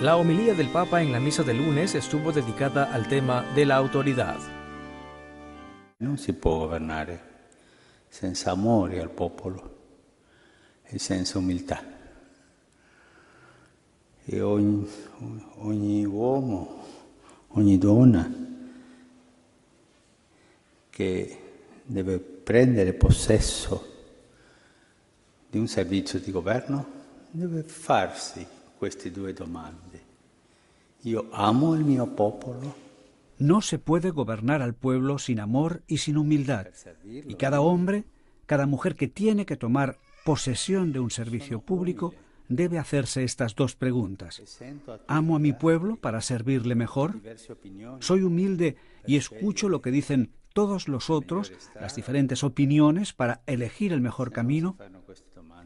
La homilía del Papa en la misa de lunes estuvo dedicada al tema de la autoridad. No se puede gobernar eh. sin amor al pueblo y sin humildad. Y cada ogni uomo, ogni donna che deve prendere possesso di un servizio di governo deve farsi no se puede gobernar al pueblo sin amor y sin humildad. Y cada hombre, cada mujer que tiene que tomar posesión de un servicio público, debe hacerse estas dos preguntas. ¿Amo a mi pueblo para servirle mejor? ¿Soy humilde y escucho lo que dicen todos los otros, las diferentes opiniones, para elegir el mejor camino?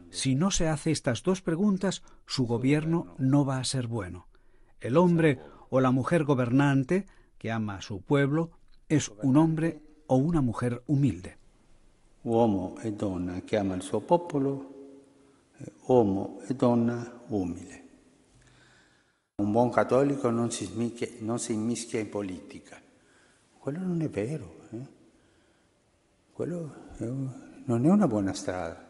Si no se hace estas dos preguntas, su gobierno no va a ser bueno. El hombre o la mujer gobernante que ama a su pueblo es un hombre o una mujer humilde. Uomo e donna che ama il suo popolo, eh, uomo e donna umile. Un buon católico non si, mischia en política. Eso in politica. Quello Eso no vero. Eh. una buena estrada.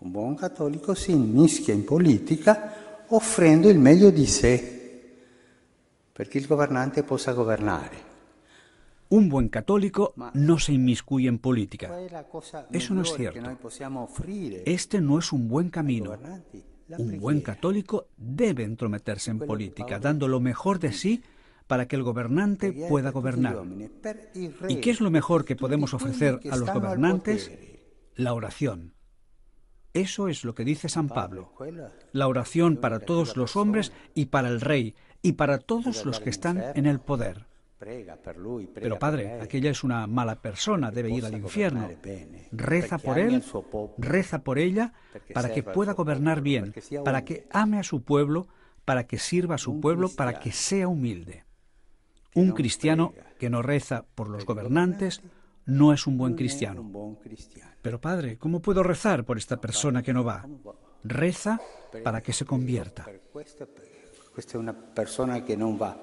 Un católico se si en política ofreciendo el mejor de sí, para que el gobernante pueda gobernar. Un buen católico no se inmiscuye en política. Eso no es cierto. Este no es un buen camino. Un buen católico debe entrometerse en política, dando lo mejor de sí para que el gobernante pueda gobernar. ¿Y qué es lo mejor que podemos ofrecer a los gobernantes? La oración. Eso es lo que dice San Pablo. La oración para todos los hombres y para el rey y para todos los que están en el poder. Pero padre, aquella es una mala persona, debe ir al infierno. Reza por él, reza por ella, para que pueda gobernar bien, para que ame a su pueblo, para que sirva a su pueblo, para que sea humilde. Un cristiano que no reza por los gobernantes, no es un buen cristiano. Pero padre, ¿cómo puedo rezar por esta persona que no va? Reza para que se convierta. Esta una persona que no va,